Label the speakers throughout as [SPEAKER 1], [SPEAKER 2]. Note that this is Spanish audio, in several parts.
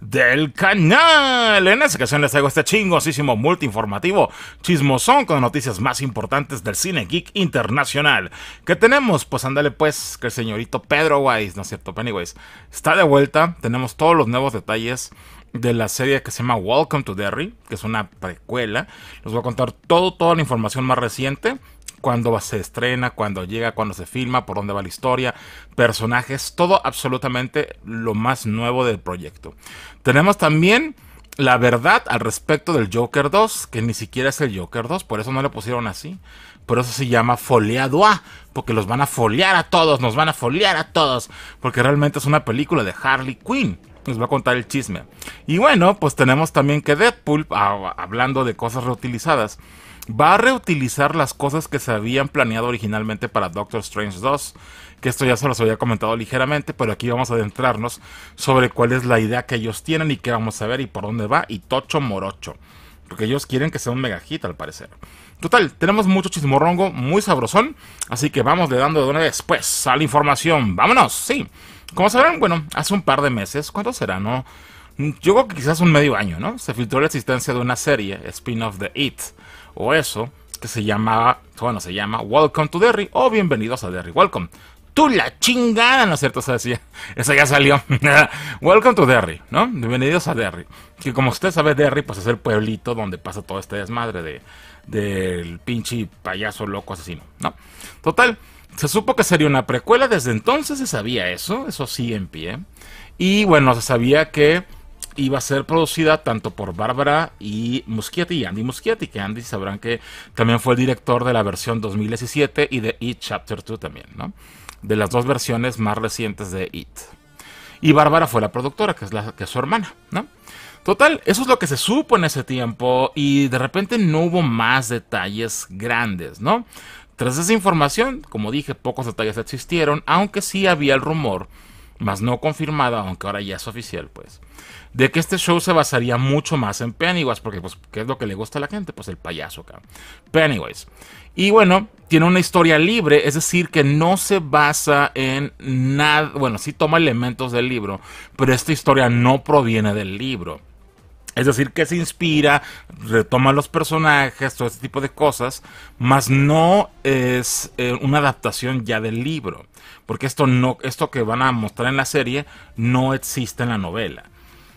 [SPEAKER 1] del canal. En esta ocasión les traigo este chingosísimo multiinformativo chismosón con noticias más importantes del cine geek internacional. ¿Qué tenemos? Pues ándale pues, que el señorito Pedro Wise, ¿no es cierto? Pennywise, está de vuelta. Tenemos todos los nuevos detalles de la serie que se llama Welcome to Derry, que es una precuela. Les voy a contar todo, toda la información más reciente. Cuando se estrena, cuando llega, Cuando se filma, por dónde va la historia, personajes, todo absolutamente lo más nuevo del proyecto. Tenemos también la verdad al respecto del Joker 2, que ni siquiera es el Joker 2, por eso no lo pusieron así. Por eso se llama foleado A, porque los van a foliar a todos, nos van a foliar a todos, porque realmente es una película de Harley Quinn. Les va a contar el chisme. Y bueno, pues tenemos también que Deadpool, ah, hablando de cosas reutilizadas, va a reutilizar las cosas que se habían planeado originalmente para Doctor Strange 2, que esto ya se los había comentado ligeramente, pero aquí vamos a adentrarnos sobre cuál es la idea que ellos tienen y qué vamos a ver y por dónde va y tocho morocho, porque ellos quieren que sea un megahit, al parecer. Total, tenemos mucho chismorrongo, muy sabrosón, así que vamos le dando de una vez pues a la información. Vámonos, sí. Como sabrán, bueno, hace un par de meses, ¿cuánto será, no? Yo creo que quizás un medio año, ¿no? Se filtró la existencia de una serie, spin-off de It, o eso, que se llamaba, bueno, se llama Welcome to Derry o Bienvenidos a Derry, Welcome. Tú la chingada, ¿no es cierto? esa ya salió. Welcome to Derry, ¿no? Bienvenidos a Derry. Que como usted sabe, Derry pues es el pueblito donde pasa toda esta desmadre de del pinche payaso loco asesino, ¿no? Total, se supo que sería una precuela, desde entonces se sabía eso, eso sí en pie. Y bueno, se sabía que iba a ser producida tanto por Bárbara y Muschietti y Andy Muschietti, que Andy sabrán que también fue el director de la versión 2017 y de It Chapter 2 también, ¿no? De las dos versiones más recientes de It. Y Bárbara fue la productora, que es, la, que es su hermana, ¿no? Total, eso es lo que se supo en ese tiempo y de repente no hubo más detalles grandes, ¿no? Tras esa información, como dije, pocos detalles existieron, aunque sí había el rumor más no confirmada, aunque ahora ya es oficial, pues, de que este show se basaría mucho más en Pennywise, porque, pues, ¿qué es lo que le gusta a la gente? Pues el payaso, acá. Pennywise. Y bueno, tiene una historia libre, es decir, que no se basa en nada, bueno, sí toma elementos del libro, pero esta historia no proviene del libro. Es decir, que se inspira, retoma los personajes, todo este tipo de cosas, mas no es eh, una adaptación ya del libro, porque esto, no, esto que van a mostrar en la serie no existe en la novela.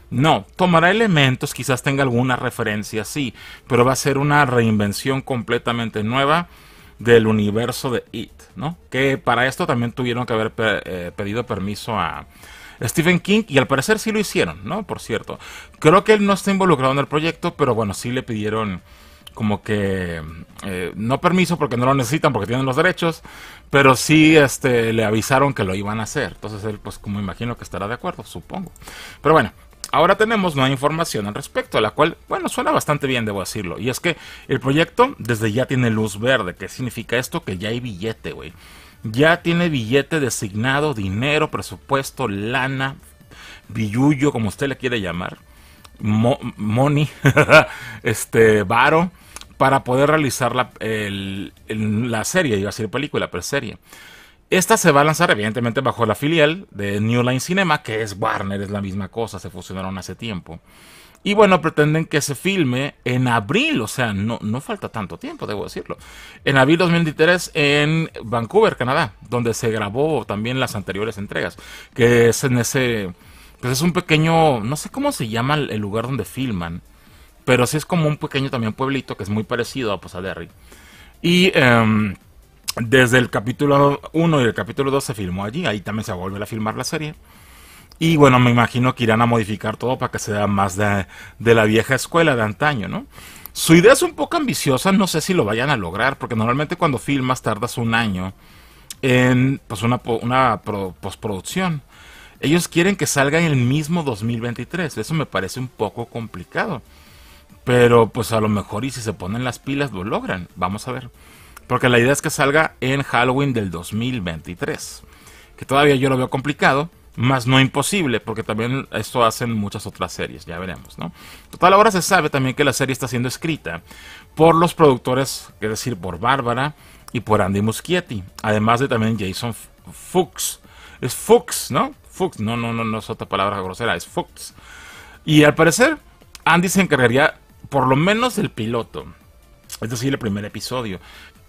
[SPEAKER 1] No, tomará elementos, quizás tenga alguna referencia, sí, pero va a ser una reinvención completamente nueva del universo de It, ¿no? Que para esto también tuvieron que haber eh, pedido permiso a, Stephen King, y al parecer sí lo hicieron, ¿no? Por cierto. Creo que él no está involucrado en el proyecto, pero bueno, sí le pidieron como que eh, no permiso porque no lo necesitan porque tienen los derechos, pero sí este, le avisaron que lo iban a hacer. Entonces él pues como imagino que estará de acuerdo, supongo. Pero bueno, ahora tenemos nueva información al respecto, la cual, bueno, suena bastante bien, debo decirlo. Y es que el proyecto desde ya tiene luz verde. ¿Qué significa esto? Que ya hay billete, güey ya tiene billete designado, dinero, presupuesto, lana, billullo, como usted le quiere llamar, money, este, varo, para poder realizar la, la serie, iba a ser película, pero serie. Esta se va a lanzar evidentemente bajo la filial de New Line Cinema, que es Warner, es la misma cosa, se fusionaron hace tiempo. Y bueno, pretenden que se filme en abril, o sea, no, no falta tanto tiempo, debo decirlo. En abril 2023 en Vancouver, Canadá, donde se grabó también las anteriores entregas, que es en ese, pues es un pequeño, no sé cómo se llama el lugar donde filman, pero sí es como un pequeño también pueblito que es muy parecido a Derry. Y em, desde el capítulo 1 y el capítulo 2 se filmó allí, ahí también se vuelve a filmar la serie. Y bueno, me imagino que irán a modificar todo para que sea más de, la vieja escuela de antaño, ¿no? Su idea es un poco ambiciosa, no sé si lo vayan a lograr, porque normalmente cuando filmas tardas un año en pues una, una postproducción. Ellos quieren que salga en el mismo 2023, eso me parece un poco complicado. Pero pues a lo mejor y si se ponen las pilas lo logran, vamos a ver. Porque la idea es que salga en Halloween del 2023, que todavía yo lo veo complicado, más no imposible, porque también esto hacen muchas otras series, ya veremos, ¿no? Total, ahora se sabe también que la serie está siendo escrita por los productores, es decir, por Bárbara y por Andy Muschietti, además de también Jason Fuchs. Es Fuchs, ¿no? Fuchs, no, no, no, no es otra palabra grosera, es Fuchs. Y al parecer, Andy se encargaría por lo menos del piloto, es decir, el primer episodio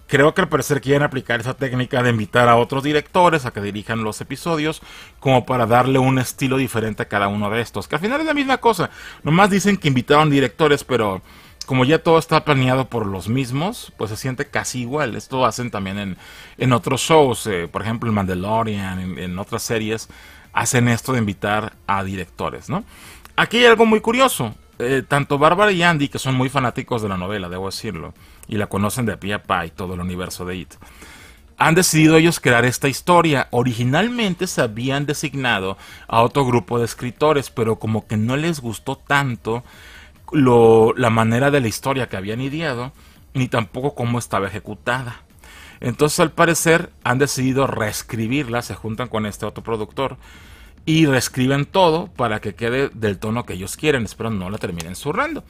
[SPEAKER 1] creo que al parecer quieren aplicar esa técnica de invitar a otros directores a que dirijan los episodios como para darle un estilo diferente a cada uno de estos, que al final es la misma cosa, nomás dicen que invitaron directores, pero como ya todo está planeado por los mismos, pues se siente casi igual. Esto hacen también en, otros shows, eh, por ejemplo en Mandalorian, en, otras series, hacen esto de invitar a directores, ¿no? Aquí hay algo muy curioso. Eh, tanto Bárbara y Andy, que son muy fanáticos de la novela, debo decirlo, y la conocen de pie a todo el universo de It. Han decidido ellos crear esta historia. Originalmente se habían designado a otro grupo de escritores, pero como que no les gustó tanto la manera de la historia que habían ideado, ni tampoco cómo estaba ejecutada. Entonces, al parecer, han decidido reescribirla, se juntan con este otro productor y reescriben todo para que quede del tono que ellos quieren. Espero no la terminen zurrando.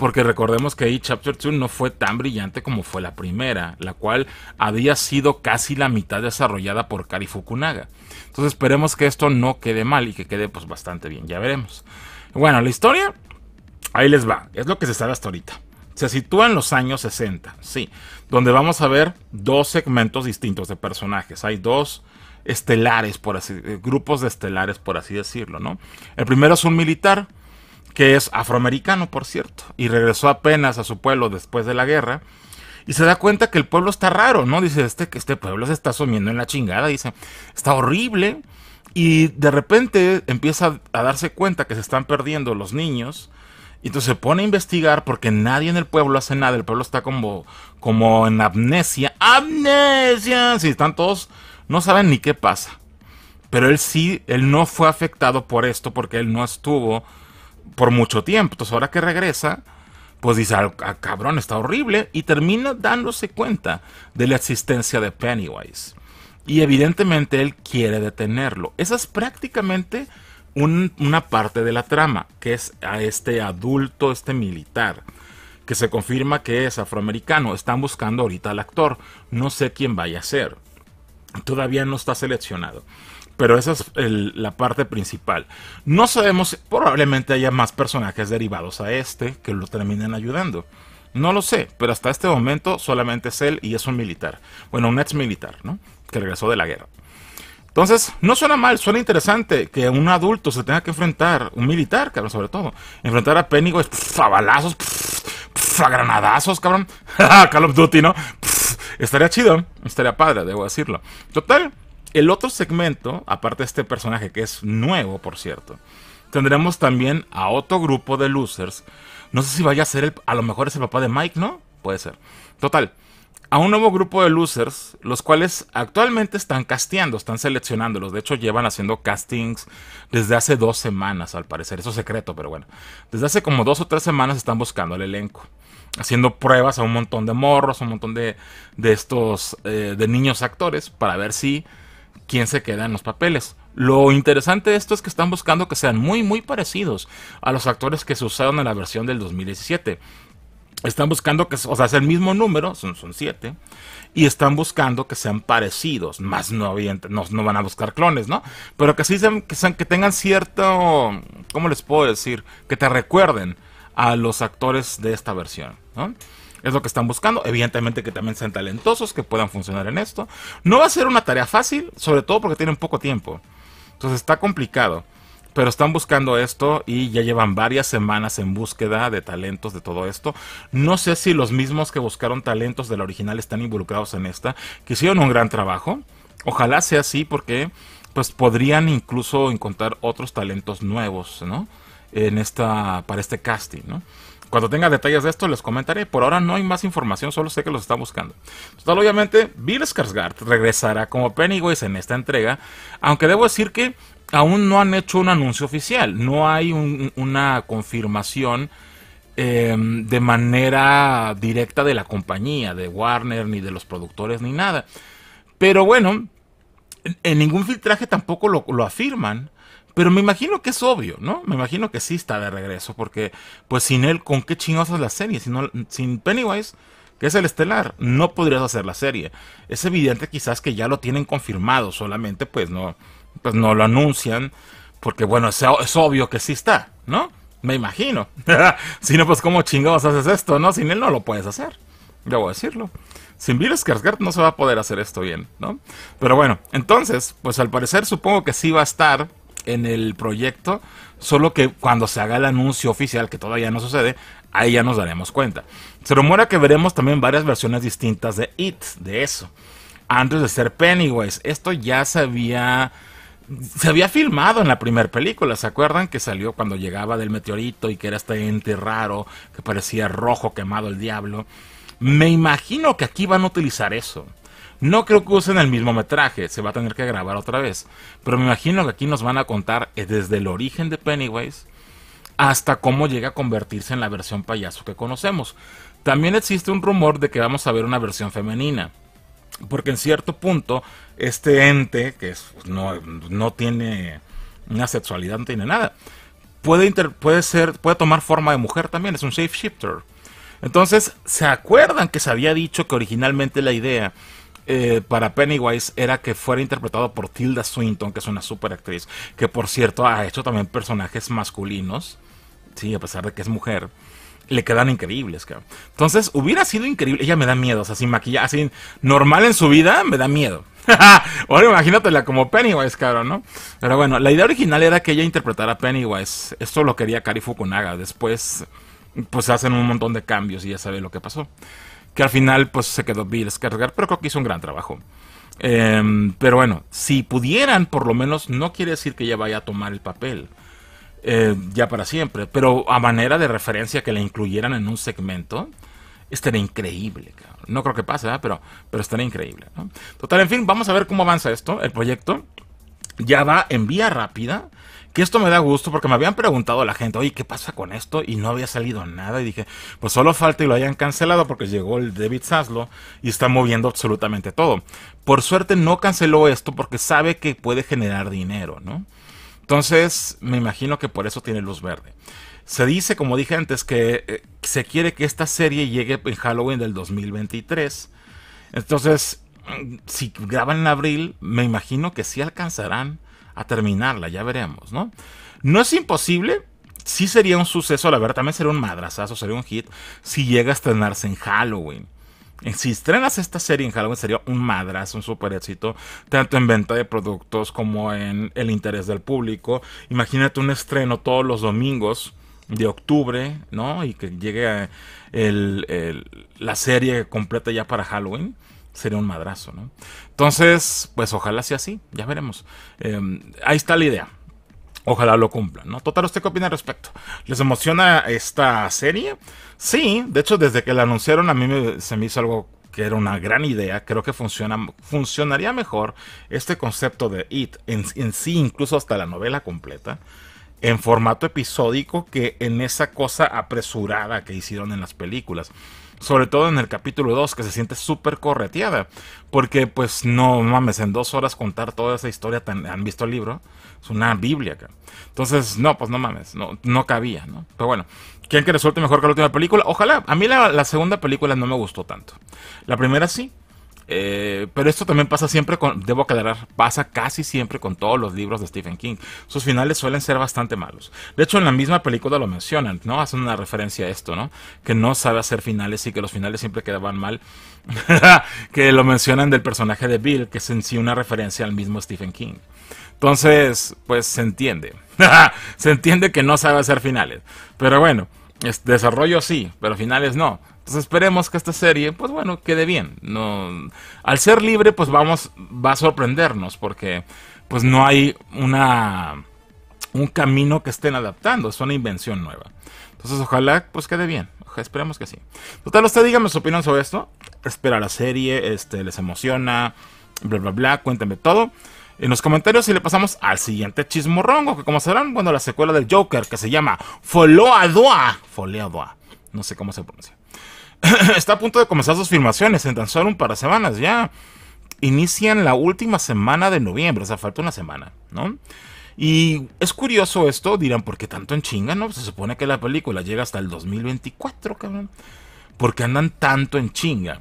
[SPEAKER 1] Porque recordemos que ahí Chapter 2 no fue tan brillante como fue la primera, la cual había sido casi la mitad desarrollada por Kari Fukunaga. Entonces esperemos que esto no quede mal y que quede pues bastante bien, ya veremos. Bueno, la historia, ahí les va, es lo que se sabe hasta ahorita. Se sitúa en los años 60, sí, donde vamos a ver dos segmentos distintos de personajes. Hay dos estelares, por así, eh, grupos de estelares, por así decirlo, ¿no? El primero es un militar, que es afroamericano, por cierto, y regresó apenas a su pueblo después de la guerra. Y se da cuenta que el pueblo está raro, ¿no? Dice, este, que este pueblo se está sumiendo en la chingada, dice, está horrible. Y de repente empieza a darse cuenta que se están perdiendo los niños. Y entonces se pone a investigar porque nadie en el pueblo hace nada. El pueblo está como, como en amnesia. ¡Amnesia! Si están todos, no saben ni qué pasa. Pero él sí, él no fue afectado por esto porque él no estuvo por mucho tiempo. Entonces ahora que regresa, pues dice, ah, cabrón, está horrible. Y termina dándose cuenta de la existencia de Pennywise. Y evidentemente él quiere detenerlo. Esa es prácticamente una parte de la trama, que es a este adulto, este militar, que se confirma que es afroamericano. Están buscando ahorita al actor. No sé quién vaya a ser. Todavía no está seleccionado pero esa es la parte principal. No sabemos, probablemente haya más personajes derivados a este que lo terminen ayudando. No lo sé, pero hasta este momento solamente es él y es un militar. Bueno, un ex militar, ¿no? Que regresó de la guerra. Entonces, no suena mal, suena interesante que un adulto se tenga que enfrentar, un militar, cabrón, sobre todo, enfrentar a Pennywise a balazos, a granadazos, cabrón. Call of Duty, ¿no? estaría chido, estaría padre, debo decirlo. Total, el otro segmento, aparte de este personaje que es nuevo, por cierto, tendremos también a otro grupo de losers. No sé si vaya a ser el, a lo mejor es el papá de Mike, ¿no? Puede ser. Total, a un nuevo grupo de losers, los cuales actualmente están casteando, están seleccionándolos. De hecho, llevan haciendo castings desde hace dos semanas, al parecer. Eso es secreto, pero bueno. Desde hace como dos o tres semanas están buscando el elenco. Haciendo pruebas a un montón de morros, un montón de, de estos, eh, de niños actores, para ver si quién se queda en los papeles. Lo interesante de esto es que están buscando que sean muy muy parecidos a los actores que se usaron en la versión del 2017. Están buscando que, o sea, es el mismo número, son, son siete, y están buscando que sean parecidos, más no, no, no van a buscar clones, ¿no? Pero que sí sean, que tengan cierto, ¿cómo les puedo decir? Que te recuerden a los actores de esta versión. Es lo que están buscando. Evidentemente que también sean talentosos, que puedan funcionar en esto. No va a ser una tarea fácil, sobre todo porque tienen poco tiempo. Entonces está complicado. Pero están buscando esto y ya llevan varias semanas en búsqueda de talentos de todo esto. No sé si los mismos que buscaron talentos de la original están involucrados en esta, que hicieron un gran trabajo. Ojalá sea así porque pues podrían incluso encontrar otros talentos nuevos, ¿no? en esta, para este casting, Cuando tenga detalles de esto les comentaré. Por ahora no hay más información, solo sé que los están buscando. Total, obviamente, Bill Skarsgård regresará como Pennywise en esta entrega, aunque debo decir que aún no han hecho un anuncio oficial, no hay una confirmación em, de manera directa de la compañía, de Warner, ni de los productores, ni nada. Pero bueno, en ningún filtraje tampoco lo, lo afirman. Pero me imagino que es obvio, ¿no? Me imagino que sí está de regreso, porque pues sin él, ¿con qué chingados la serie? Si sin Pennywise, que es el estelar, no podrías hacer la serie. Es evidente quizás que ya lo tienen confirmado, solamente pues no, pues no lo anuncian, porque bueno, es, obvio que sí está, ¿no? Me imagino. si no, pues cómo chingados haces esto, ¿no? Sin él no lo puedes hacer. voy a decirlo. Sin Bill Skarsgård no se va a poder hacer esto bien, ¿no? Pero bueno, entonces, pues al parecer supongo que sí va a estar en el proyecto, solo que cuando se haga el anuncio oficial, que todavía no sucede, ahí ya nos daremos cuenta. Se rumora que veremos también varias versiones distintas de It, de eso, antes de ser Pennywise. Esto ya se había, se había filmado en la primera película, ¿se acuerdan? Que salió cuando llegaba del meteorito y que era este ente raro, que parecía rojo, quemado el diablo. Me imagino que aquí van a utilizar eso. No creo que usen el mismo metraje, se va a tener que grabar otra vez. Pero me imagino que aquí nos van a contar eh, desde el origen de Pennywise hasta cómo llega a convertirse en la versión payaso que conocemos. También existe un rumor de que vamos a ver una versión femenina. Porque en cierto punto, este ente, que es, pues, no, tiene una sexualidad, no tiene nada, puede, inter, puede, ser, puede tomar forma de mujer también, es un shifter. Entonces, ¿se acuerdan que se había dicho que originalmente la idea eh, para Pennywise era que fuera interpretado por Tilda Swinton, que es una super actriz, que por cierto ha hecho también personajes masculinos, sí, a pesar de que es mujer. Le quedan increíbles, cabrón. Entonces, hubiera sido increíble. Ella me da miedo, o sea, sin maquillaje, así normal en su vida, me da miedo. Ahora imagínatela como Pennywise, cabrón, ¿no? Pero bueno, la idea original era que ella interpretara a Pennywise. Esto lo quería Kari Fukunaga. Después, pues hacen un montón de cambios y ya sabe lo que pasó que al final pues se quedó bien descargar, pero creo que hizo un gran trabajo. Em, pero bueno, si pudieran, por lo menos, no quiere decir que ya vaya a tomar el papel eh, ya para siempre, pero a manera de referencia que la incluyeran en un segmento, estaría increíble. No creo que pase, pero, pero estaría increíble. Total, en fin, vamos a ver cómo avanza esto, el proyecto. Ya va en vía rápida. Que esto me da gusto porque me habían preguntado la gente, oye, ¿qué pasa con esto? Y no había salido nada. Y dije, pues solo falta y lo hayan cancelado porque llegó el David Saslow y está moviendo absolutamente todo. Por suerte no canceló esto porque sabe que puede generar dinero, ¿no? Entonces, me imagino que por eso tiene luz verde. Se dice, como dije antes, que eh, se quiere que esta serie llegue en Halloween del 2023. Entonces, mm, si graban en abril, me imagino que sí alcanzarán a terminarla, ya veremos, ¿no? No es imposible, Si sería un suceso, la verdad, también sería un madrazazo, sería un hit, si llega a estrenarse en Halloween. Eh, si estrenas esta serie en Halloween sería un madrazo, un super éxito, tanto en venta de productos como en el interés del público. Imagínate un estreno todos los domingos de octubre, ¿no? Y que llegue eh, la serie completa ya para Halloween sería un madrazo, ¿no? Entonces, pues ojalá sea así, ya veremos. Eh, ahí está la idea. Ojalá lo cumplan, ¿no? Total, ¿usted qué opina al respecto? ¿Les emociona esta serie? Sí, de hecho, desde que la anunciaron a mí se me hizo algo que era una gran idea, creo que funciona, funcionaría mejor este concepto de IT en, en sí, incluso hasta la novela completa, en formato episódico que en esa cosa apresurada que hicieron en las películas. Sobre todo en el capítulo 2, que se siente súper correteada. Porque, pues, no mames, en dos horas contar toda esa historia, tan, han visto el libro, es una biblia Entonces, no, pues no mames, no, no cabía, ¿no? Pero bueno, ¿quién que resulte mejor que la última película? Ojalá, a mí la segunda película no me gustó tanto. La primera sí, eh, pero esto también pasa siempre con, debo aclarar, pasa casi siempre con todos los libros de Stephen King. Sus finales suelen ser bastante malos. De hecho, en la misma película lo mencionan, ¿no? Hacen una referencia a esto, ¿no? Que no sabe hacer finales y que los finales siempre quedaban mal. que lo mencionan del personaje de Bill, que es en sí una referencia al mismo Stephen King. Entonces, pues se entiende. se entiende que no sabe hacer finales. Pero bueno, desarrollo sí, pero finales no esperemos que esta serie, pues bueno, quede bien. No, al ser libre, pues vamos, va a sorprendernos porque pues no hay una un camino que estén adaptando, es una invención nueva. Entonces, ojalá pues quede bien. Ojalá, esperemos que sí. Total, usted dígame su opinión sobre esto. Espera la serie, este les emociona, bla bla bla, cuéntenme todo en los comentarios y le pasamos al siguiente chismorrongo, que como sabrán, bueno, la secuela del Joker, que se llama Foloadoa. Foloadoa. No sé cómo se pronuncia. está a punto de comenzar sus filmaciones en tan solo un par de semanas ya. Inician la última semana de noviembre, o sea, falta una semana, ¿no? Y es curioso esto, dirán, ¿por qué tanto en chinga? No, se supone que la película llega hasta el 2024, cabrón. ¿Por qué andan tanto en chinga?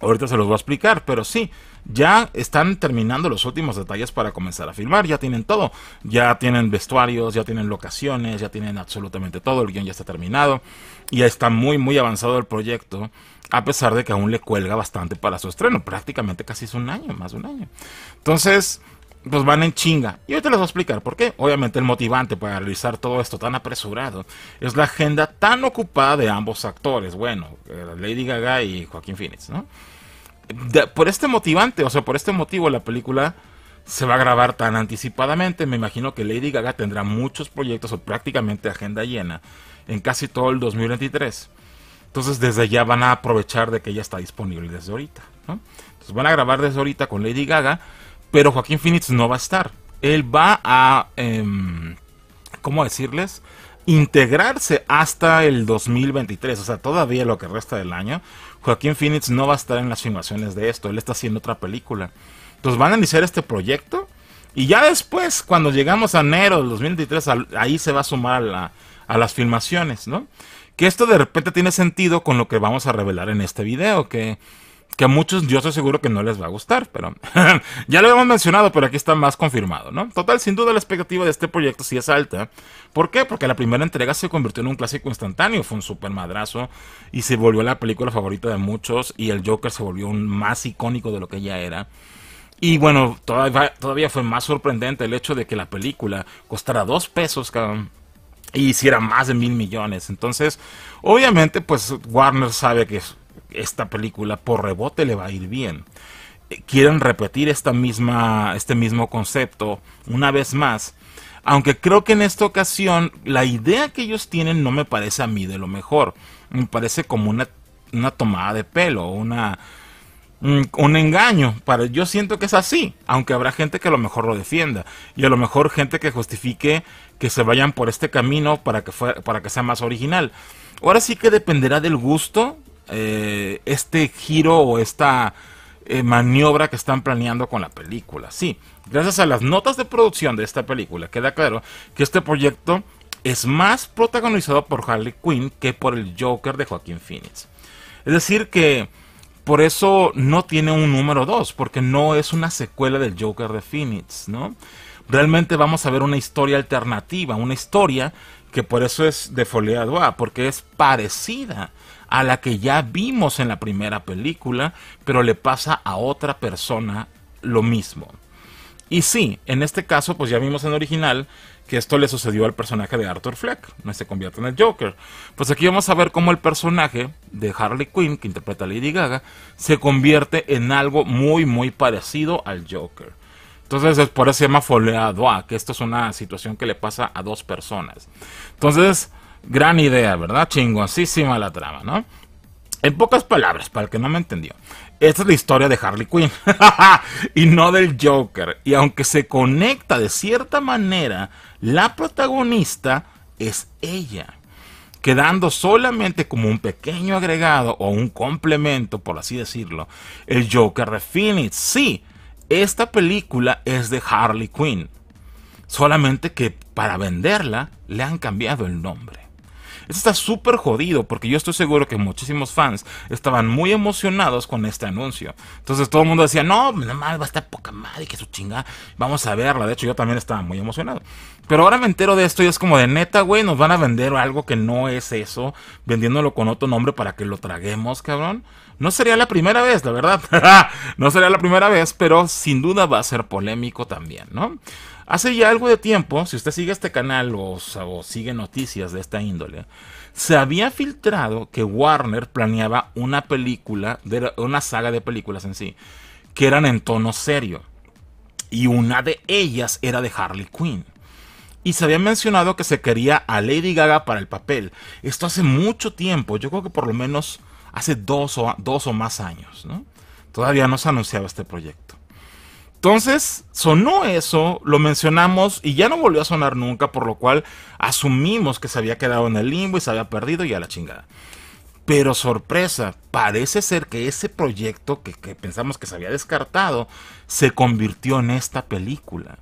[SPEAKER 1] Ahorita se los voy a explicar, pero sí, ya están terminando los últimos detalles para comenzar a filmar, ya tienen todo, ya tienen vestuarios, ya tienen locaciones, ya tienen absolutamente todo, el guión ya está terminado y ya está muy muy avanzado el proyecto a pesar de que aún le cuelga bastante para su estreno. Prácticamente casi es un año, más de un año. Entonces, pues van en chinga. Y te les voy a explicar por qué. Obviamente el motivante para realizar todo esto tan apresurado es la agenda tan ocupada de ambos actores. Bueno, eh, Lady Gaga y Joaquín Phoenix, ¿no? por este motivante, o sea, por este motivo la película se va a grabar tan anticipadamente. Me imagino que Lady Gaga tendrá muchos proyectos o prácticamente agenda llena en casi todo el 2023. Entonces desde ya van a aprovechar de que ella está disponible desde ahorita. Entonces van a grabar desde ahorita con Lady Gaga, pero Joaquín Phoenix no va a estar. Él va a, em, ¿cómo decirles? Integrarse hasta el 2023, o sea, todavía lo que resta del año, Joaquín Phoenix no va a estar en las filmaciones de esto, él está haciendo otra película. Entonces van a iniciar este proyecto y ya después, cuando llegamos a enero del 2023, ahí se va a sumar a, a las filmaciones, ¿no? Que esto de repente tiene sentido con lo que vamos a revelar en este video, que que a muchos yo estoy seguro que no les va a gustar, pero ya lo hemos mencionado, pero aquí está más confirmado, ¿no? Total, sin duda la expectativa de este proyecto sí es alta. ¿Por qué? Porque la primera entrega se convirtió en un clásico instantáneo, fue un super madrazo y se volvió la película favorita de muchos y el Joker se volvió un más icónico de lo que ya era. Y bueno, todavía, fue más sorprendente el hecho de que la película costara dos pesos, cabrón y hiciera más de mil millones. Entonces, obviamente, pues Warner sabe que esta película por rebote le va a ir bien. Eh, quieren repetir esta misma, este mismo concepto una vez más. Aunque creo que en esta ocasión la idea que ellos tienen no me parece a mí de lo mejor. Me parece como una, una tomada de pelo, una, un engaño. Para, yo siento que es así, aunque habrá gente que a lo mejor lo defienda. Y a lo mejor gente que justifique que se vayan por este camino para que, para que sea más original. Ahora sí que dependerá del gusto eh, este giro o esta eh, maniobra que están planeando con la película. Sí, gracias a las notas de producción de esta película, queda claro que este proyecto es más protagonizado por Harley Quinn que por el Joker de Joaquín Phoenix. Es decir, que por eso no tiene un número 2, porque no es una secuela del Joker de Phoenix, ¿no? Realmente vamos a ver una historia alternativa, una historia que por eso es de folia, A, porque es parecida a la que ya vimos en la primera película, pero le pasa a otra persona lo mismo. Y sí, en este caso, pues ya vimos en original que esto le sucedió al personaje de Arthur Fleck, no se convierte en el Joker. Pues aquí vamos a ver cómo el personaje de Harley Quinn, que interpreta a Lady Gaga, se convierte en algo muy, muy parecido al Joker. Entonces, por eso se llama que esto es una situación que le pasa a dos personas. Entonces, Gran idea, ¿verdad? Chingonísima la trama, ¿no? En pocas palabras, para el que no me entendió, esta es la historia de Harley Quinn y no del Joker. Y aunque se conecta de cierta manera, la protagonista es ella, quedando solamente como un pequeño agregado o un complemento, por así decirlo, el Joker de Sí, esta película es de Harley Quinn, solamente que para venderla le han cambiado el nombre. Esto está súper jodido porque yo estoy seguro que muchísimos fans estaban muy emocionados con este anuncio. Entonces todo el mundo decía, no, pues, nada más va a estar poca madre, que su chinga, vamos a verla. De hecho, yo también estaba muy emocionado. Pero ahora me entero de esto y es como de neta, güey, nos van a vender algo que no es eso, vendiéndolo con otro nombre para que lo traguemos, cabrón. No sería la primera vez, la verdad. no sería la primera vez, pero sin duda va a ser polémico también, ¿no? Hace ya algo de tiempo, si usted sigue este canal o, sigue noticias de esta índole, se había filtrado que Warner planeaba una película, de una saga de películas en sí, que eran en tono serio. Y una de ellas era de Harley Quinn. Y se había mencionado que se quería a Lady Gaga para el papel. Esto hace mucho tiempo, yo creo que por lo menos hace dos o, dos o más años. ¿no? Todavía no se anunciaba este proyecto. Entonces, sonó eso, lo mencionamos y ya no volvió a sonar nunca, por lo cual asumimos que se había quedado en el limbo y se había perdido y a la chingada. Pero sorpresa, parece ser que ese proyecto que, pensamos que se había descartado se convirtió en esta película.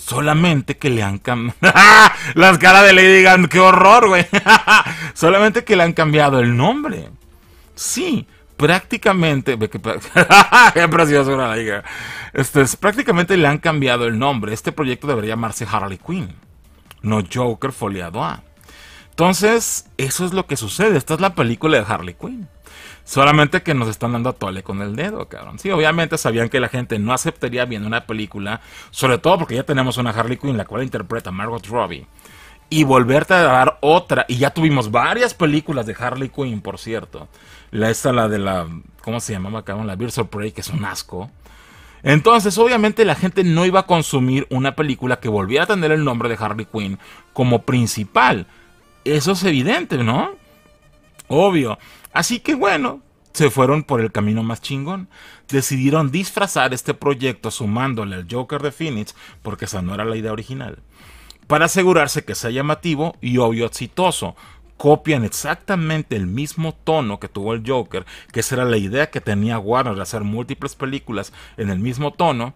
[SPEAKER 1] Solamente que le han cambiado. Las caras de Lady Gaga, qué horror, güey. Solamente que le han cambiado el nombre. Sí, prácticamente, qué precioso Este, es, prácticamente le han cambiado el nombre. Este proyecto debería llamarse Harley Quinn, no Joker foliado A. Entonces, eso es lo que sucede. Esta es la película de Harley Quinn. Solamente que nos están dando a tole con el dedo, cabrón. Sí, obviamente sabían que la gente no aceptaría viendo una película, sobre todo porque ya tenemos una Harley Quinn, la cual interpreta Margot Robbie y volverte a dar otra. Y ya tuvimos varias películas de Harley Quinn, por cierto. La, esta, la de la. ¿Cómo se llamaba, cabrón? La Birds of Prey, que es un asco. Entonces, obviamente, la gente no iba a consumir una película que volviera a tener el nombre de Harley Quinn como principal. Eso es evidente, ¿no? Obvio. Así que bueno, se fueron por el camino más chingón. Decidieron disfrazar este proyecto sumándole al Joker de Phoenix, porque esa no era la idea original, para asegurarse que sea llamativo y obvio exitoso, copian exactamente el mismo tono que tuvo el Joker, que esa era la idea que tenía Warner de hacer múltiples películas en el mismo tono,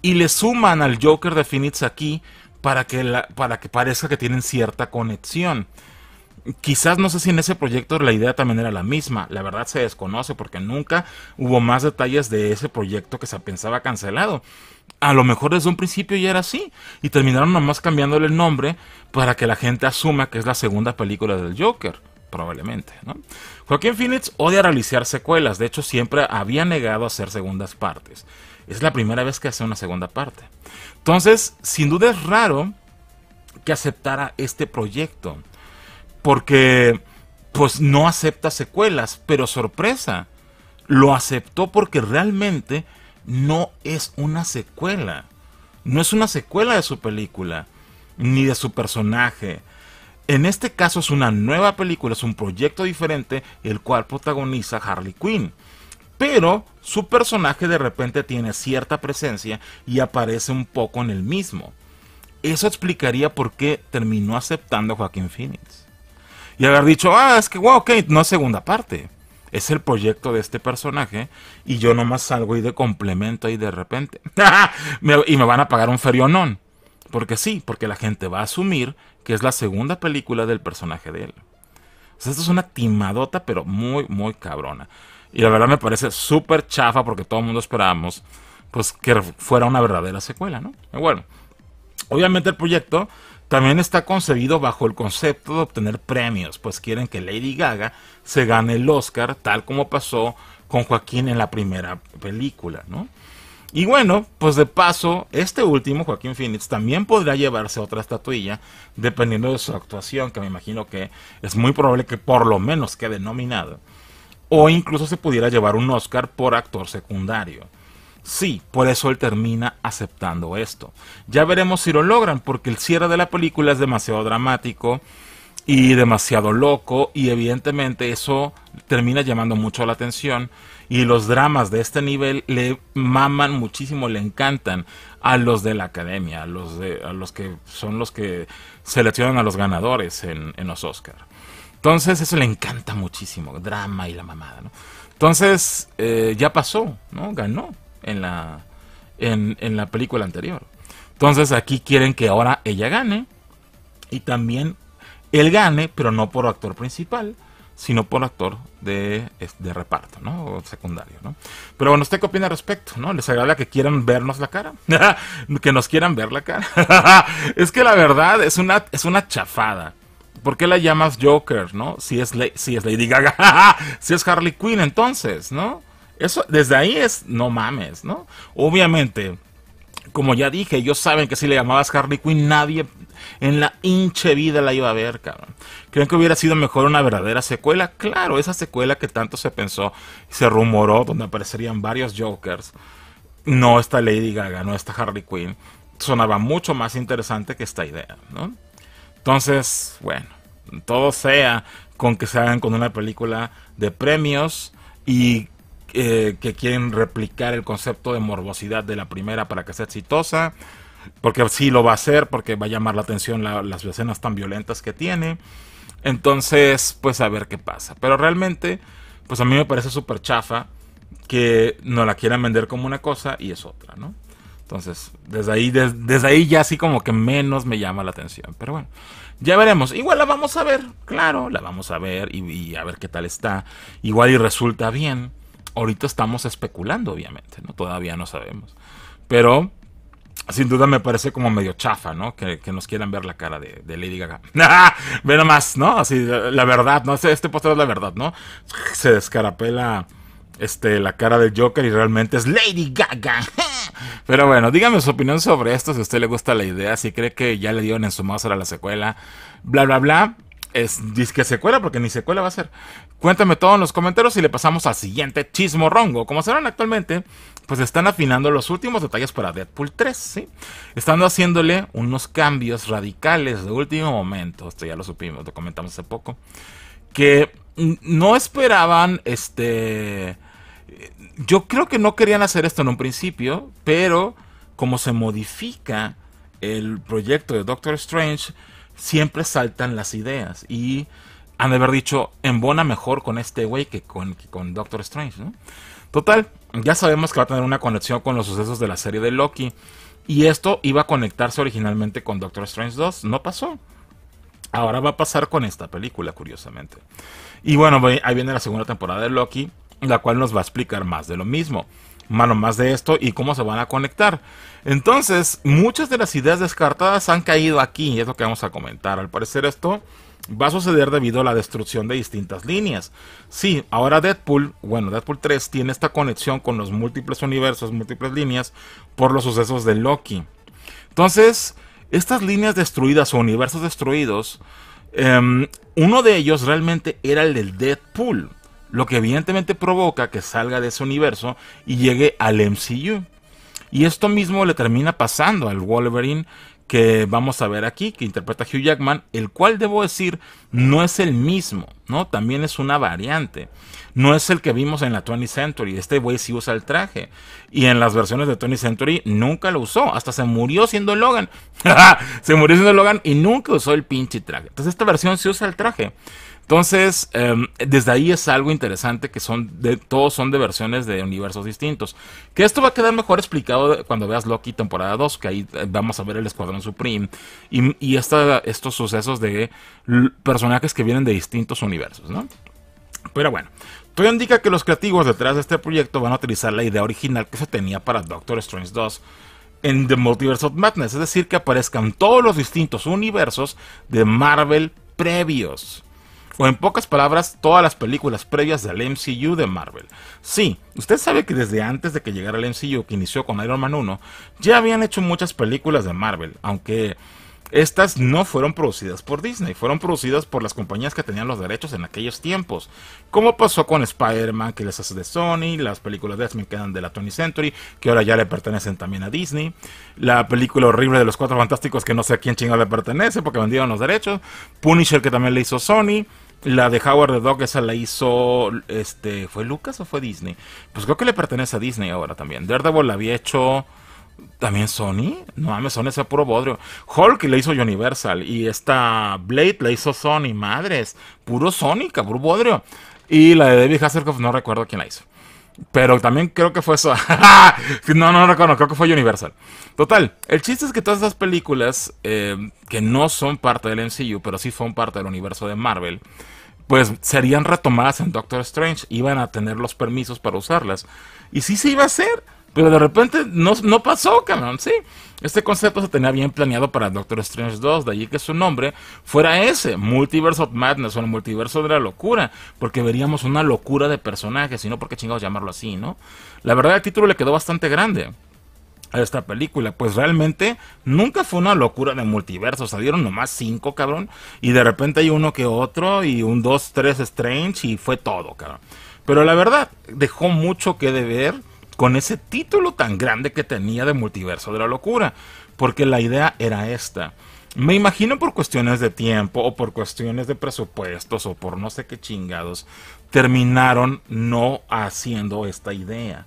[SPEAKER 1] y le suman al Joker de Phoenix aquí para que, la, para que parezca que tienen cierta conexión. Quizás no sé si en ese proyecto la idea también era la misma, la verdad se desconoce porque nunca hubo más detalles de ese proyecto que se pensaba cancelado. A lo mejor desde un principio ya era así y terminaron nomás cambiándole el nombre para que la gente asuma que es la segunda película del Joker probablemente. ¿no? Joaquín Phoenix odia realizar secuelas, de hecho siempre había negado hacer segundas partes. Es la primera vez que hace una segunda parte. Entonces, sin duda es raro que aceptara este proyecto porque pues no acepta secuelas, pero sorpresa, lo aceptó porque realmente no es una secuela. No es una secuela de su película, ni de su personaje. En este caso es una nueva película, es un proyecto diferente, el cual protagoniza Harley Quinn. Pero su personaje de repente tiene cierta presencia y aparece un poco en el mismo. Eso explicaría por qué terminó aceptando a Joaquín Phoenix y haber dicho, ah, es que wow, ok, no es segunda parte. Es el proyecto de este personaje y yo nomás salgo ahí de complemento ahí de repente. y me van a pagar un ferionón. Porque sí, porque la gente va a asumir que es la segunda película del personaje de él. O sea, esto es una timadota, pero muy, muy cabrona. Y la verdad me parece súper chafa porque todo el mundo esperábamos pues, que fuera una verdadera secuela, ¿no? Bueno, obviamente el proyecto también está concebido bajo el concepto de obtener premios, pues quieren que Lady Gaga se gane el Oscar, tal como pasó con Joaquín en la primera película, ¿no? Y bueno, pues de paso, este último, Joaquín Phoenix, también podrá llevarse otra estatuilla, dependiendo de su actuación, que me imagino que es muy probable que por lo menos quede nominado. O incluso se pudiera llevar un Oscar por actor secundario. Sí, por eso él termina aceptando esto. Ya veremos si lo logran, porque el cierre de la película es demasiado dramático y demasiado loco, y evidentemente eso termina llamando mucho la atención. Y los dramas de este nivel le maman muchísimo, le encantan a los de la academia, a los, los que son los que seleccionan a los ganadores en, los Oscar. Entonces, eso le encanta muchísimo, drama y la mamada, Entonces, eh, ya pasó, ¿no? Ganó en la, en, la película anterior. Entonces aquí quieren que ahora ella gane y también él gane, pero no por actor principal, sino por actor de, de reparto, ¿no? O secundario, ¿no? Pero bueno, ¿usted qué opina al respecto, no? ¿Les agrada que quieran vernos la cara? que nos quieran ver la cara. es que la verdad es una, es una chafada. ¿Por qué la llamas Joker, no? Si es, si es Lady Gaga, si es Harley Quinn, entonces, ¿no? Eso, desde ahí es, no mames, ¿no? Obviamente, como ya dije, ellos saben que si le llamabas Harley Quinn, nadie en la hinche vida la iba a ver, cabrón. ¿Creen que hubiera sido mejor una verdadera secuela? Claro, esa secuela que tanto se pensó y se rumoró, donde aparecerían varios Jokers. No esta Lady Gaga, no esta Harley Quinn. Sonaba mucho más interesante que esta idea, ¿no? Entonces, bueno, todo sea con que se hagan con una película de premios y eh, que quieren replicar el concepto de morbosidad de la primera para que sea exitosa. Porque sí lo va a hacer, porque va a llamar la atención las escenas tan violentas que tiene. Entonces, pues a ver qué pasa. Pero realmente, pues a mí me parece súper chafa que no la quieran vender como una cosa y es otra, ¿no? Entonces, desde ahí, desde ahí ya así como que menos me llama la atención. Pero bueno, ya veremos. Igual la vamos a ver, claro, la vamos a ver y, y a ver qué tal está. Igual y resulta bien ahorita estamos especulando, obviamente, ¿no? Todavía no sabemos. Pero sin duda me parece como medio chafa, ¿no? Que, nos quieran ver la cara de, Lady Gaga. Ve nomás, ¿no? Así, la, verdad, ¿no? Este, este es la verdad, ¿no? Se descarapela este, la cara del Joker y realmente es Lady Gaga. Pero bueno, dígame su opinión sobre esto, si a usted le gusta la idea, si cree que ya le dieron en su máscara la secuela, bla, bla, bla. Es que secuela, porque ni secuela va a ser. Cuéntame todo en los comentarios y le pasamos al siguiente chismorongo. Como saben, actualmente, pues están afinando los últimos detalles para Deadpool 3, ¿sí? Están haciéndole unos cambios radicales de último momento. Esto ya lo supimos, lo comentamos hace poco. Que no esperaban, este... Yo creo que no querían hacer esto en un principio, pero como se modifica el proyecto de Doctor Strange, siempre saltan las ideas y han de haber dicho, embona mejor con este güey que con, Doctor Strange, Total, ya sabemos que va a tener una conexión con los sucesos de la serie de Loki. Y esto iba a conectarse originalmente con Doctor Strange 2. No pasó. Ahora va a pasar con esta película, curiosamente. Y bueno, ahí viene la segunda temporada de Loki, la cual nos va a explicar más de lo mismo. Mano, más de esto y cómo se van a conectar. Entonces, muchas de las ideas descartadas han caído aquí. Y es lo que vamos a comentar. Al parecer esto va a suceder debido a la destrucción de distintas líneas. Sí, ahora Deadpool, bueno, Deadpool 3 tiene esta conexión con los múltiples universos, múltiples líneas, por los sucesos de Loki. Entonces, estas líneas destruidas o universos destruidos, em, uno de ellos realmente era el del Deadpool, lo que evidentemente provoca que salga de ese universo y llegue al MCU. Y esto mismo le termina pasando al Wolverine, que vamos a ver aquí, que interpreta Hugh Jackman, el cual debo decir no es el mismo, ¿no? También es una variante. No es el que vimos en la 20th Century. Este güey sí usa el traje. Y en las versiones de 20th Century nunca lo usó. Hasta se murió siendo Logan. se murió siendo Logan y nunca usó el pinche traje. Entonces esta versión sí usa el traje. Entonces, em, desde ahí es algo interesante que son de, todos son de versiones de universos distintos. Que esto va a quedar mejor explicado cuando veas Loki temporada 2, que ahí eh, vamos a ver el Escuadrón Supreme y, estos sucesos de personajes que vienen de distintos universos, ¿no? Pero bueno, todo indica que los creativos detrás de este proyecto van a utilizar la idea original que se tenía para Doctor Strange 2 en The Multiverse of Madness, es decir, que aparezcan todos los distintos universos de Marvel previos. O en pocas palabras, todas las películas previas del MCU de Marvel. Sí, usted sabe que desde antes de que llegara el MCU, que inició con Iron Man 1, ya habían hecho muchas películas de Marvel, aunque estas no fueron producidas por Disney, fueron producidas por las compañías que tenían los derechos en aquellos tiempos, como pasó con Spider-Man que les hace de Sony, las películas de x que de la Tony Century, que ahora ya le pertenecen también a Disney, la película horrible de los Cuatro Fantásticos que no sé a quién chingada le pertenece porque vendieron los derechos, Punisher que también le hizo Sony, la de Howard the Dog, esa la hizo, este, ¿fue Lucas o fue Disney? Pues creo que le pertenece a Disney ahora también. Daredevil la había hecho también Sony. No mames, Sony es puro bodrio. Hulk la hizo Universal y esta Blade la hizo Sony. Madres, puro Sony, cabrón bodrio. Y la de David Hasselhoff no recuerdo quién la hizo. Pero también creo que fue eso. no, no recuerdo, creo que fue Universal. Total, el chiste es que todas esas películas eh, que no son parte del MCU, pero sí son parte del universo de Marvel, pues serían retomadas en Doctor Strange, iban a tener los permisos para usarlas. Y sí se iba a hacer, pero de repente no, no pasó, cabrón, sí. Este concepto se tenía bien planeado para Doctor Strange 2, de allí que su nombre fuera ese, Multiverse of Madness o el Multiverso de la Locura, porque veríamos una locura de personajes, sino no porque chingados llamarlo así, ¿no? La verdad el título le quedó bastante grande esta película. Pues realmente nunca fue una locura de multiverso. Salieron nomás cinco, cabrón. Y de repente hay uno que otro y un dos, tres Strange y fue todo, cabrón. Pero la verdad, dejó mucho que deber con ese título tan grande que tenía de multiverso de la locura. Porque la idea era esta. Me imagino por cuestiones de tiempo o por cuestiones de presupuestos o por no sé qué chingados, terminaron no haciendo esta idea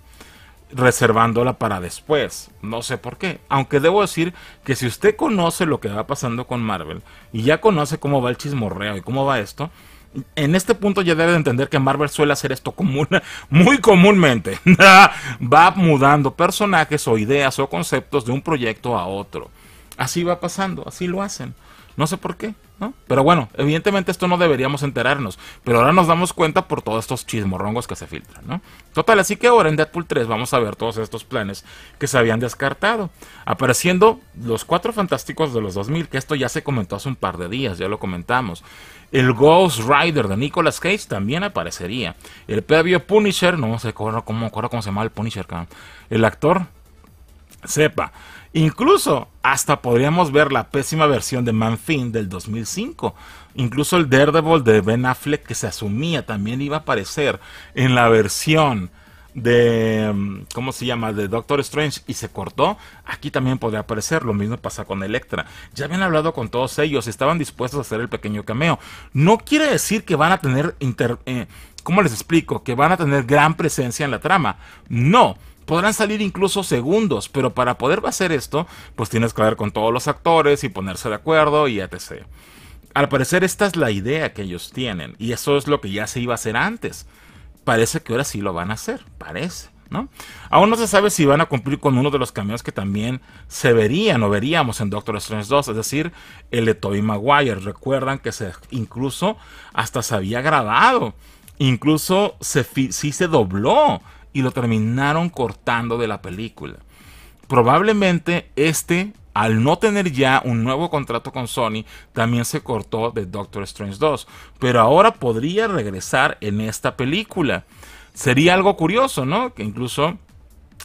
[SPEAKER 1] reservándola para después. No sé por qué. Aunque debo decir que si usted conoce lo que va pasando con Marvel y ya conoce cómo va el chismorreo y cómo va esto, en este punto ya debe de entender que Marvel suele hacer esto común, muy comúnmente. va mudando personajes o ideas o conceptos de un proyecto a otro. Así va pasando, así lo hacen. No sé por qué, ¿no? Pero bueno, evidentemente esto no deberíamos enterarnos, pero ahora nos damos cuenta por todos estos chismorrongos que se filtran, ¿no? Total, así que ahora en Deadpool 3 vamos a ver todos estos planes que se habían descartado, apareciendo los cuatro fantásticos de los 2000, que esto ya se comentó hace un par de días, ya lo comentamos. El Ghost Rider de Nicolas Cage también aparecería. El previo Punisher, no sé cómo, cómo, se llama el Punisher, el actor, sepa. Incluso hasta podríamos ver la pésima versión de Man del 2005. Incluso el Daredevil de Ben Affleck que se asumía también iba a aparecer en la versión de mm, ¿cómo se llama? de Doctor Strange y se cortó, aquí también podría aparecer, lo mismo pasa con Electra. Ya habían hablado con todos ellos, estaban dispuestos a hacer el pequeño cameo. No quiere decir que van a tener eh, ¿cómo les explico? que van a tener gran presencia en la trama. No, podrán salir incluso segundos, pero para poder hacer esto, pues tienes que hablar con todos los actores y ponerse de acuerdo y etc. Al parecer esta es la idea que ellos tienen y eso es lo que ya se iba a hacer antes. Parece que ahora sí lo van a hacer, parece. ¿No? Aún no se sabe si van a cumplir con uno de los cambios que también se verían o veríamos en Doctor Strange 2, es decir, el de Tobey Maguire. Recuerdan que se incluso hasta se había grabado, incluso se, sí se dobló y lo terminaron cortando de la película. Probablemente este, al no tener ya un nuevo contrato con Sony, también se cortó de Doctor Strange 2, pero ahora podría regresar en esta película. Sería algo curioso, ¿no? Que incluso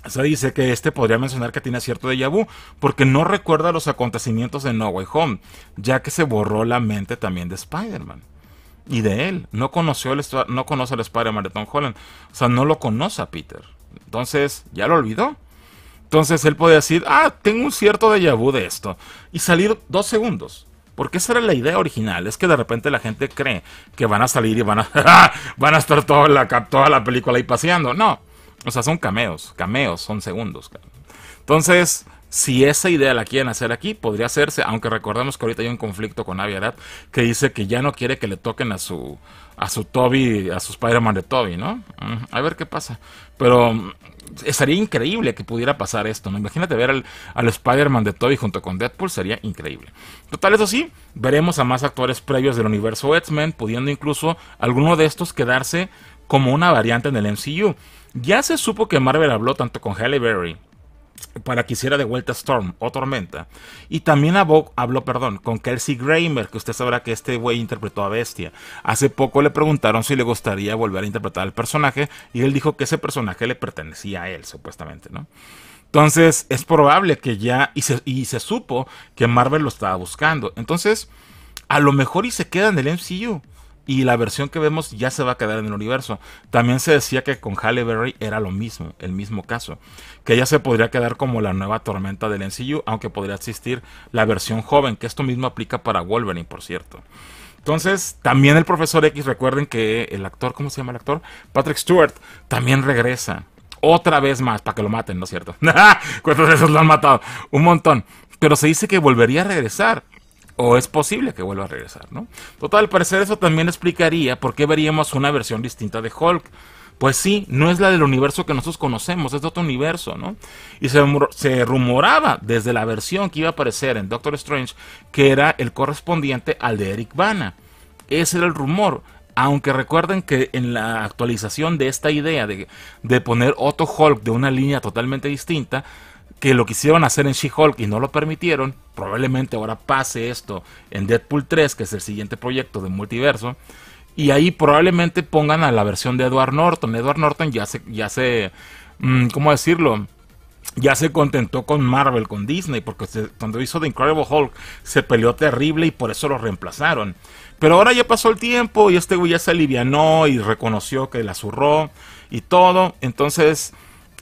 [SPEAKER 1] se dice que este podría mencionar que tiene cierto déjà vu, porque no recuerda los acontecimientos de No Way Home, ya que se borró la mente también de Spider-Man y de él. No, conoció el, no conoce al spider de Tom Holland. O sea, no lo conoce a Peter. Entonces, ya lo olvidó. Entonces él podía decir, ah, tengo un cierto déjà vu de esto. Y salir dos segundos. Porque esa era la idea original. Es que de repente la gente cree que van a salir y van a, van a estar toda la, toda la película ahí paseando. No. O sea, son cameos. Cameos son segundos. Entonces, si esa idea la quieren hacer aquí, podría hacerse, aunque recordemos que ahorita hay un conflicto con Avi que dice que ya no quiere que le toquen a su a su Toby, a su Spider-Man de Toby, ¿no? Mm, a ver qué pasa. Pero mm, sería increíble que pudiera pasar esto, ¿no? Imagínate ver al, al Spider-Man de Toby junto con Deadpool, sería increíble. Total, eso sí, veremos a más actores previos del universo X-Men, pudiendo incluso alguno de estos quedarse como una variante en el MCU. Ya se supo que Marvel habló tanto con Halle Berry para que hiciera de vuelta Storm o Tormenta. Y también habló, habló, perdón, con Kelsey Gramer, que usted sabrá que este güey interpretó a Bestia. Hace poco le preguntaron si le gustaría volver a interpretar al personaje y él dijo que ese personaje le pertenecía a él, supuestamente, ¿no? Entonces es probable que ya, y se, y se supo que Marvel lo estaba buscando. Entonces, a lo mejor y se queda en el MCU y la versión que vemos ya se va a quedar en el universo. También se decía que con Halle Berry era lo mismo, el mismo caso, que ella se podría quedar como la nueva tormenta del NCU, aunque podría existir la versión joven, que esto mismo aplica para Wolverine, por cierto. Entonces, también el profesor X, recuerden que el actor, ¿cómo se llama el actor? Patrick Stewart, también regresa. Otra vez más, para que lo maten, ¿no es cierto? de esos lo han matado? Un montón. Pero se dice que volvería a regresar o es posible que vuelva a regresar, ¿no? Total, al parecer eso también explicaría por qué veríamos una versión distinta de Hulk. Pues sí, no es la del universo que nosotros conocemos, es de otro universo, ¿no? Y se, rumoraba desde la versión que iba a aparecer en Doctor Strange que era el correspondiente al de Eric Bana. Ese era el rumor. Aunque recuerden que en la actualización de esta idea de, de poner Otto Hulk de una línea totalmente distinta, que lo quisieron hacer en She-Hulk y no lo permitieron, probablemente ahora pase esto en Deadpool 3, que es el siguiente proyecto de multiverso, y ahí probablemente pongan a la versión de Edward Norton. Edward Norton ya se, ya se, mm, ¿cómo decirlo? ya se contentó con Marvel, con Disney, porque cuando hizo The Incredible Hulk se peleó terrible y por eso lo reemplazaron. Pero ahora ya pasó el tiempo y este güey ya se alivianó y reconoció que la zurró y todo. Entonces,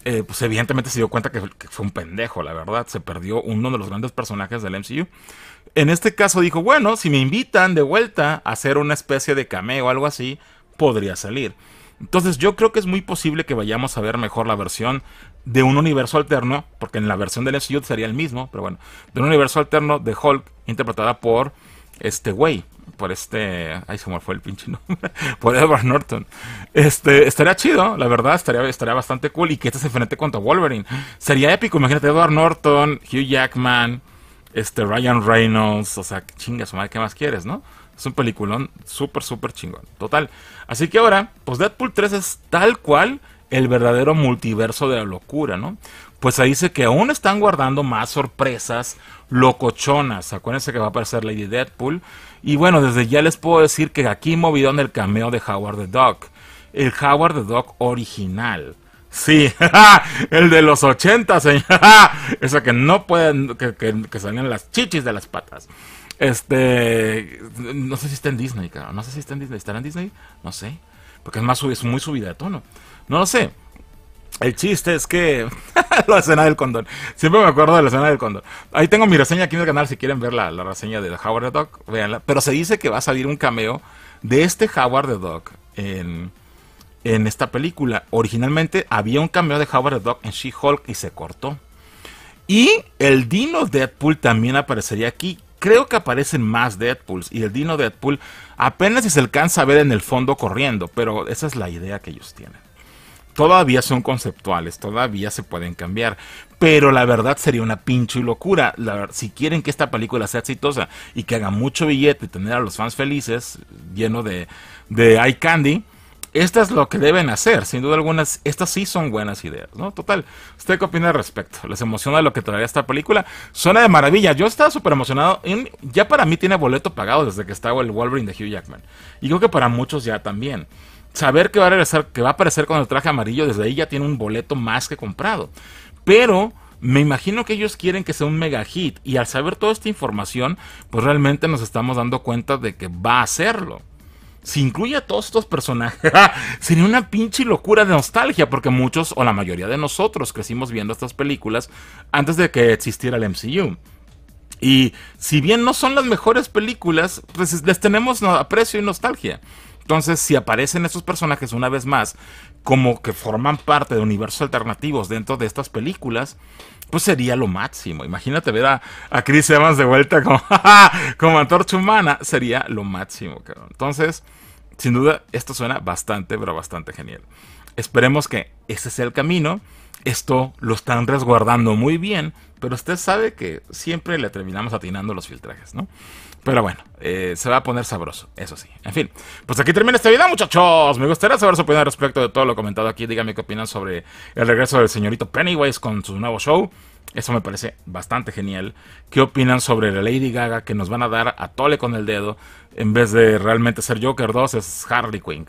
[SPEAKER 1] eh, pues evidentemente se dio cuenta que, fue un pendejo, la verdad. Se perdió uno de los grandes personajes del MCU. En este caso dijo, bueno, si me invitan de vuelta a hacer una especie de cameo o algo así, podría salir. Entonces yo creo que es muy posible que vayamos a ver mejor la versión de un universo alterno, porque en la versión del MCU sería el mismo, pero bueno, de un universo alterno de Hulk interpretada por este güey, por este. Ay, se me fue el pinche nombre. por Edward Norton. Este, estaría chido, la verdad, estaría, estaría bastante cool. Y que este se enfrente contra Wolverine. Sería épico, imagínate, Edward Norton, Hugh Jackman, este, Ryan Reynolds. O sea, chinga su madre, ¿qué más quieres, no? Es un peliculón súper, súper chingón. Total. Así que ahora, pues Deadpool 3 es tal cual el verdadero multiverso de la locura, ¿no? Pues ahí dice que aún están guardando más sorpresas locochonas. Acuérdense que va a aparecer Lady Deadpool. Y bueno, desde ya les puedo decir que aquí en el cameo de Howard the Duck. El Howard the Duck original. Sí, el de los 80, señor. Eso que no pueden, que, que, salían las chichis de las patas. Este, no sé si está en Disney, No sé si está en Disney. ¿Estará en Disney? No sé. Porque es más, es muy subida de tono. No lo sé. El chiste es que la escena del condón. Siempre me acuerdo de la escena del condón. Ahí tengo mi reseña aquí en el canal si quieren ver la, reseña de Howard the Dog, Veanla. Pero se dice que va a salir un cameo de este Howard the Dog en, esta película. Originalmente había un cameo de Howard the Dog en She-Hulk y se cortó. Y el Dino Deadpool también aparecería aquí. Creo que aparecen más Deadpools y el Dino Deadpool apenas se alcanza a ver en el fondo corriendo, pero esa es la idea que ellos tienen todavía son conceptuales, todavía se pueden cambiar. Pero la verdad sería una pinche locura. si quieren que esta película sea exitosa y que haga mucho billete y tener a los fans felices, lleno de, de eye candy, Esto es lo que deben hacer. Sin duda algunas, estas sí son buenas ideas, ¿no? Total, ¿usted qué opina al respecto? ¿Les emociona lo que traería esta película? Suena de maravilla. Yo estaba súper emocionado. ya para mí tiene boleto pagado desde que estaba el Wolverine de Hugh Jackman. Y creo que para muchos ya también saber que va a regresar, que va a aparecer con el traje amarillo, desde ahí ya tiene un boleto más que comprado. Pero me imagino que ellos quieren que sea un mega hit y al saber toda esta información, pues realmente nos estamos dando cuenta de que va a serlo. Si incluye a todos estos personajes, sería una pinche locura de nostalgia, porque muchos o la mayoría de nosotros crecimos viendo estas películas antes de que existiera el MCU. Y si bien no son las mejores películas, pues les tenemos aprecio y nostalgia. Entonces, si aparecen estos personajes una vez más, como que forman parte de universos alternativos dentro de estas películas, pues sería lo máximo. Imagínate ver a, a Chris Evans de vuelta como, como antorcha humana, sería lo máximo, cabrón. Entonces, sin duda, esto suena bastante, pero bastante genial. Esperemos que ese sea el camino. Esto lo están resguardando muy bien, pero usted sabe que siempre le terminamos atinando los filtrajes, ¿no? Pero bueno, eh, se va a poner sabroso, eso sí. En fin, pues aquí termina este video, muchachos. Me gustaría saber su opinión respecto de todo lo comentado aquí. Díganme qué opinan sobre el regreso del señorito Pennywise con su nuevo show. Eso me parece bastante genial. ¿Qué opinan sobre la Lady Gaga que nos van a dar a tole con el dedo en vez de realmente ser Joker 2 es Harley Quinn?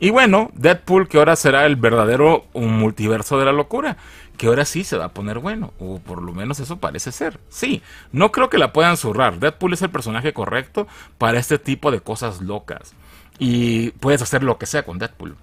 [SPEAKER 1] Y bueno, Deadpool que ahora será el verdadero multiverso de la locura, que ahora sí se va a poner bueno, o por lo menos eso parece ser. Sí, no creo que la puedan zurrar. Deadpool es el personaje correcto para este tipo de cosas locas y puedes hacer lo que sea con Deadpool.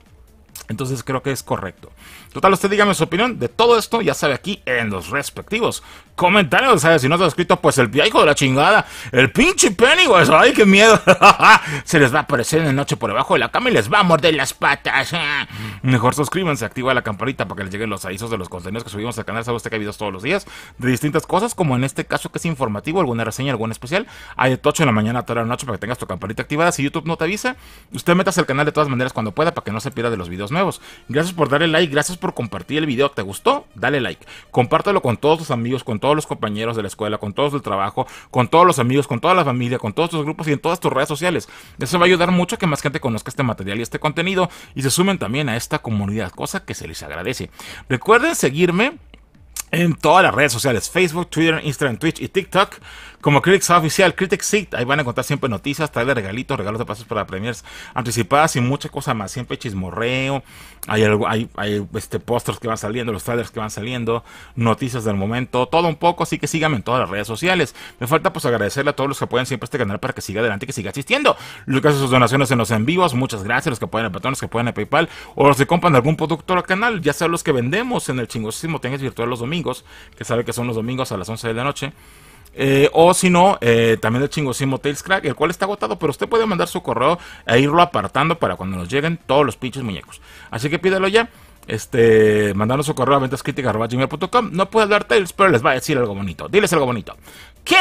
[SPEAKER 1] Entonces creo que es correcto. Total, usted dígame su opinión de todo esto, ya sabe, aquí en los respectivos comentarios. ¿sabe? Si no está escrito, pues el viejo de la chingada, el pinche Pennywise, ay, qué miedo. Se les va a aparecer en la noche por debajo de la cama y les va a morder las patas. Mejor suscríbanse, activa la campanita para que les lleguen los avisos de los contenidos que subimos al canal. Sabe usted que hay videos todos los días de distintas cosas, como en este caso que es informativo, alguna reseña, algún especial. Hay de tocho en la mañana toda la noche para que tengas tu campanita activada. Si YouTube no te avisa, usted metas el canal de todas maneras cuando pueda para que no se pierda de los videos nuevos. Gracias por darle like, gracias por por compartir el video. ¿Te gustó? Dale like. Compártelo con todos tus amigos, con todos los compañeros de la escuela, con todos del trabajo, con todos los amigos, con toda la familia, con todos tus grupos y en todas tus redes sociales. Eso va a ayudar mucho a que más gente conozca este material y este contenido y se sumen también a esta comunidad, cosa que se les agradece. Recuerden seguirme en todas las redes sociales: Facebook, Twitter, Instagram, Twitch y TikTok. Como Critics Oficial, Critics Seat, ahí van a encontrar siempre noticias, tal regalitos, regalos de pasos para premiers anticipadas y muchas cosas más. Siempre chismorreo, hay, algo, hay, este, que van saliendo, los trailers que van saliendo, noticias del momento, todo un poco. Así que síganme en todas las redes sociales. Me falta pues agradecerle a todos los que apoyan siempre este canal para que siga adelante y que siga existiendo. Los que hacen sus donaciones en los en vivos, muchas gracias. Los que apoyan a Patreon, los que apoyan a PayPal o los que compran algún producto al canal, ya sea los que vendemos en el chingosísimo Tengues Virtual los domingos que sabe que son los domingos a las 11 de la noche. Eh, o si no, eh, también el chingosimo Tales Crack, el cual está agotado, pero usted puede mandar su correo e irlo apartando para cuando nos lleguen todos los pinches muñecos. Así que pídelo ya. Este, mandanos su correo a ventascritica@gmail.com No puede dar Tales, pero les va a decir algo bonito. Diles algo bonito. ¿Qué,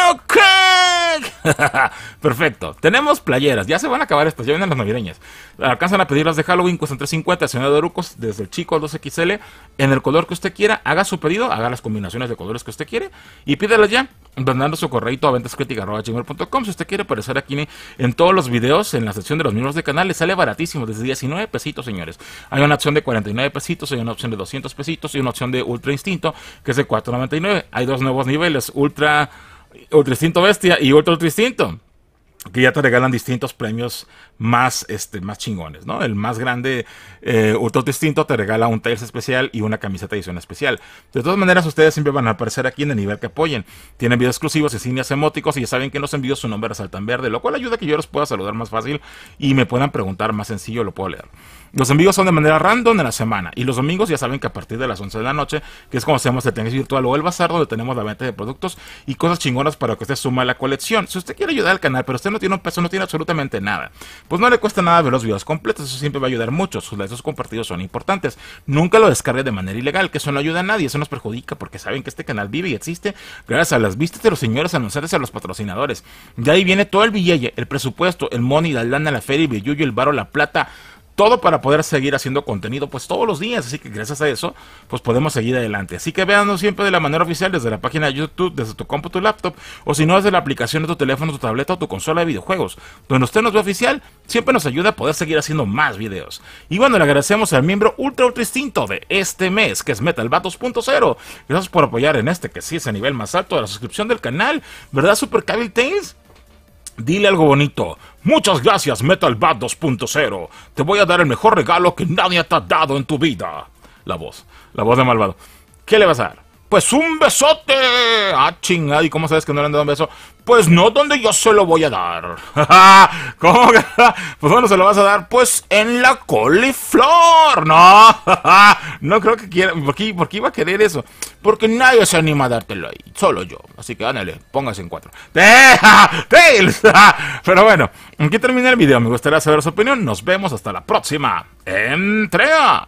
[SPEAKER 1] Perfecto. Tenemos playeras. Ya se van a acabar estas. Ya vienen las navideñas. Alcanzan a pedirlas de Halloween. Cuestan 350. Señora de rucos desde el chico al 2XL. En el color que usted quiera. Haga su pedido. Haga las combinaciones de colores que usted quiere. Y pídelas ya. Mandando su correo a ventascritica.com. Si usted quiere aparecer aquí en, todos los videos. En la sección de los miembros de canal. sale baratísimo. Desde 19 pesitos, señores. Hay una opción de 49 pesitos. Hay una opción de 200 pesitos. Y una opción de Ultra Instinto. Que es de 4.99. Hay dos nuevos niveles. Ultra otro distinto bestia y otro distinto, que ya te regalan distintos premios más, este, más chingones, ¿no? El más grande eh, Distinto te regala un Tails especial y una camiseta edición especial. De todas maneras, ustedes siempre van a aparecer aquí en el nivel que apoyen. Tienen videos exclusivos y cines emóticos y ya saben que en los envíos su nombre resalta en verde, lo cual ayuda a que yo los pueda saludar más fácil y me puedan preguntar más sencillo, lo puedo leer. Los envíos son de manera random en la semana y los domingos ya saben que a partir de las 11 de la noche, que es cuando hacemos el tenis virtual o el bazar donde tenemos la venta de productos y cosas chingonas para que usted suma la colección. Si usted quiere ayudar al canal, pero usted no tiene un peso, no tiene absolutamente nada pues no le cuesta nada ver los videos completos, eso siempre va a ayudar mucho, sus lazos compartidos son importantes. Nunca lo descargue de manera ilegal, que eso no ayuda a nadie, eso nos perjudica porque saben que este canal vive y existe gracias a las vistas de los señores anunciantes a los patrocinadores. De ahí viene todo el billete, el presupuesto, el money, la lana, la feria, el billuyo, el baro, la plata, todo para poder seguir haciendo contenido pues todos los días, así que gracias a eso pues podemos seguir adelante. Así que véanos siempre de la manera oficial desde la página de YouTube, desde tu compu, tu laptop o si no desde la aplicación de tu teléfono, tu tableta o tu consola de videojuegos. Donde usted nos ve oficial, siempre nos ayuda a poder seguir haciendo más videos. Y bueno, le agradecemos al miembro ultra ultra instinto de este mes, que es 2.0 Gracias por apoyar en este que sí es a nivel más alto de la suscripción del canal, ¿verdad Super Cable Dile algo bonito. Muchas gracias Metal Bad 2.0. Te voy a dar el mejor regalo que nadie te ha dado en tu vida. La voz. La voz de malvado. ¿Qué le vas a dar? Pues un besote. Ah, chingada. ¿Y cómo sabes que no le han dado un beso? Pues no, donde yo se lo voy a dar. ¿Cómo que? Pues bueno, se lo vas a dar, pues en la coliflor. No, no creo que quiera. ¿Por qué, iba a querer eso? Porque nadie se anima a dártelo ahí. Solo yo. Así que ándale, póngase en cuatro. ¡Tails! Pero bueno, aquí termina el video. Me gustaría saber su opinión. Nos vemos hasta la próxima entrega.